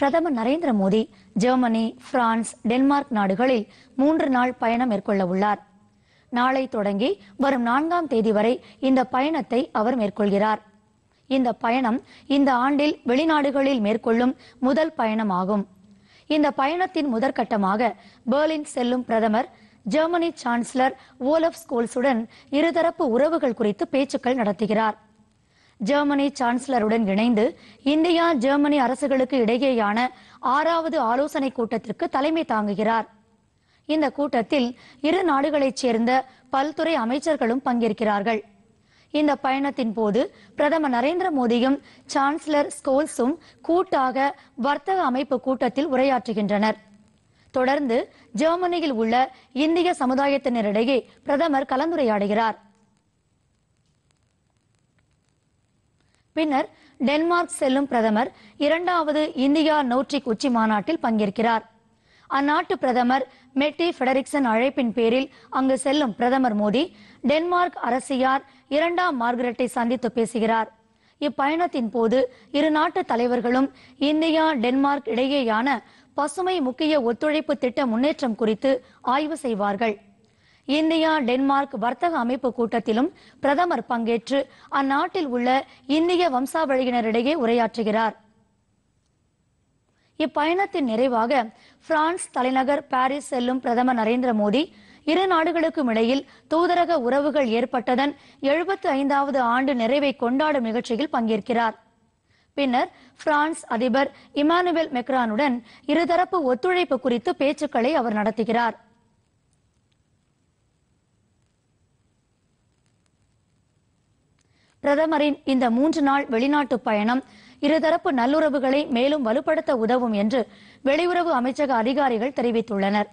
பிரதமர் Narendra Modi Germany France Denmark நாடுகளில் மூன்று நாள் பயணம் மேற்கொள்ள உள்ளார் நாளை தொடங்கி வரும் நான்காம் தேதி வரை இந்த பயணத்தை அவர் மேற்கொள்கிறார் இந்த பயணம் இந்த ஆண்டில் வெளிநாடுகளில் மேற்கொள்ளும் முதல் பயணமாகும் இந்த பயணத்தின் முதற்கட்டமாக பெர்லின் செல்லும் பிரதமர் ஜெர்மனி சான்சலர் ஓலப் ஸ்கோல்ஸுடன் இருதரப்பு உறவுகள் குறித்து பேச்சுக்கள் நடத்துகிறார் ஜெர்மனி சான்சலருடன் இணைந்து இந்தியா ஜெர்மனி அரசுகளுக்கு இடையேயான ஆறாவது ஆலோசனை கூட்டத்திற்கு தலைமை தாங்குகிறார் இந்த கூட்டத்தில் இரு நாடுகளைச் சேர்ந்த பல்துறை அமைச்சர்களும் பங்கேற்கிறார்கள் இந்த பயணத்தின் போது பிரதமர் நரேந்திர மோடியும் சான்சலர் ஸ்கோல்ஸும் கூட்டாக வர்த்தக அமைப்பு கூட்டத்தில் உரையாற்றுகின்றனர் தொடர்ந்து ஜெர்மனியில் உள்ள இந்திய சமுதாயத்தினரிடையே பிரதமர் கலந்துரையாடுகிறார் பின்னர் டென்மார்க் செல்லும் பிரதமர் இரண்டாவது இந்தியா நோட்ரிக் உச்சி மாநாட்டில் பங்கேற்கிறார் அந்நாட்டு பிரதமர் மெட்டி ஃபெடரிக்சன் அழைப்பின் பேரில் அங்கு செல்லும் பிரதமர் மோடி டென்மார்க் அரசியார் இரண்டாம் மார்கரெட்டை சந்தித்து பேசுகிறார் இப்பயணத்தின் போது இரு நாட்டு தலைவர்களும் இந்தியா டென்மார்க் இடையேயான பசுமை முக்கிய ஒத்துழைப்பு திட்ட முன்னேற்றம் குறித்து ஆய்வு செய்வார்கள் இந்தியா டென்மார்க் வர்த்தக அமைப்பு கூட்டத்திலும் பிரதமர் பங்கேற்று அந்நாட்டில் உள்ள இந்திய வம்சாவழியினரிடையே உரையாற்றுகிறார் இப்பயணத்தின் நிறைவாக பிரான்ஸ் தலைநகர் பாரிஸ் செல்லும் பிரதமர் நரேந்திர மோடி இரு நாடுகளுக்கும் இடையில் தூதரக உறவுகள் ஏற்பட்டதன் எழுபத்தி ஐந்தாவது ஆண்டு நிறைவை கொண்டாடும் நிகழ்ச்சியில் பங்கேற்கிறார் பின்னர் பிரான்ஸ் அதிபர் இமானுவேல் மெக்ரானுடன் இருதரப்பு ஒத்துழைப்பு குறித்து பேச்சுக்களை அவர் நடத்துகிறார் பிரதமரின் இந்த மூன்று நாள் வெளிநாட்டு பயணம் இருதரப்பு நல்லுறவுகளை மேலும் வலுப்படுத்த உதவும் என்று வெளியுறவு அமைச்சக அதிகாரிகள் தெரிவித்துள்ளனர்